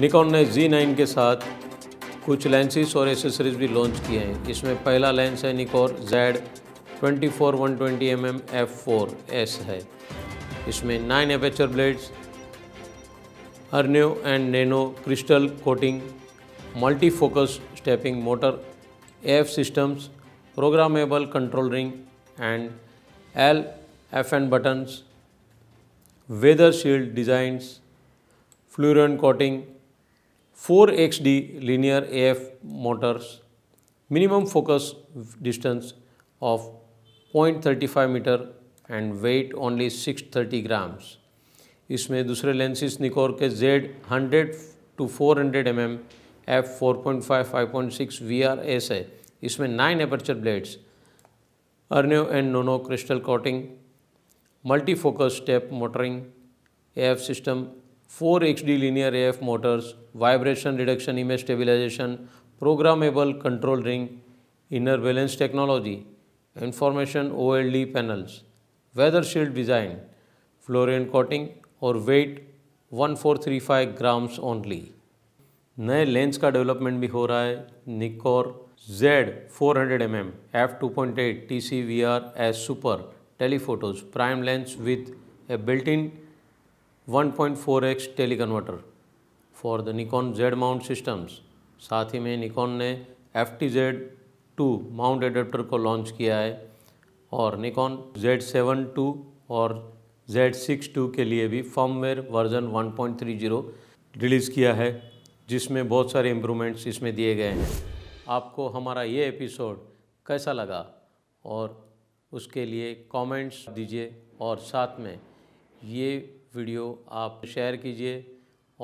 Nikon ने Z9 के साथ कुछ लेंसेज और एसेसरीज भी लॉन्च किए हैं इसमें पहला लेंस है निकॉन Z 24 120 mm f4s है इसमें nine aperture blades Arneo and nano crystal coating multi focus stepping motor F systems programmable control ring and L F and buttons weather shield designs, fluorine coating, 4XD linear AF motors, minimum focus distance of 0.35 meter and weight only 630 grams. इसमें दूसरे lenses निकोर के Z 100 to 400 hundred M M F four point five five point six V R S है इसमें nine aperture blades Arneo and nano crystal coating multi focus step motoring A F system four H D linear F motors vibration reduction image stabilization programmable control ring inner balance technology information O L D panels weather shield design fluorine coating और weight one four three five grams only नए lens का development भी हो रहा है Nikkor Z four hundred M M F two point eight T C V R S super telephotos prime lens with a built-in 1.4x teleconverter for the Nikon Z mount systems साथ ही में Nikon ने F T Z two mount adapter को launch किया है और Nikon Z seven two और Z six two के लिए भी फॉर्मवेयर वर्जन 1.30 रिलीज़ किया है जिसमें बहुत सारे इम्प्रूवमेंट्स इसमें दिए गए हैं आपको हमारा ये एपिसोड कैसा लगा और उसके लिए कमेंट्स दीजिए और साथ में ये वीडियो आप शेयर कीजिए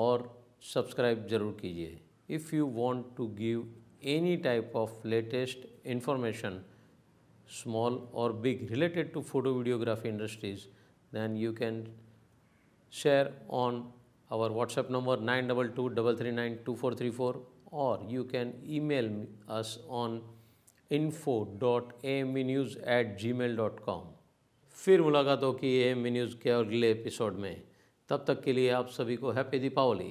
और सब्सक्राइब ज़रूर कीजिए if you want to give any type of latest information small और big related to photo videography industries then you can share on our WhatsApp number nine double two double three nine two four three four और you can email us on info dot A M news at Gmail dot com फिर मुलाकात होगी ए M news के अगले episode में तब तक के लिए आप सभी को हैप्पी दीपावली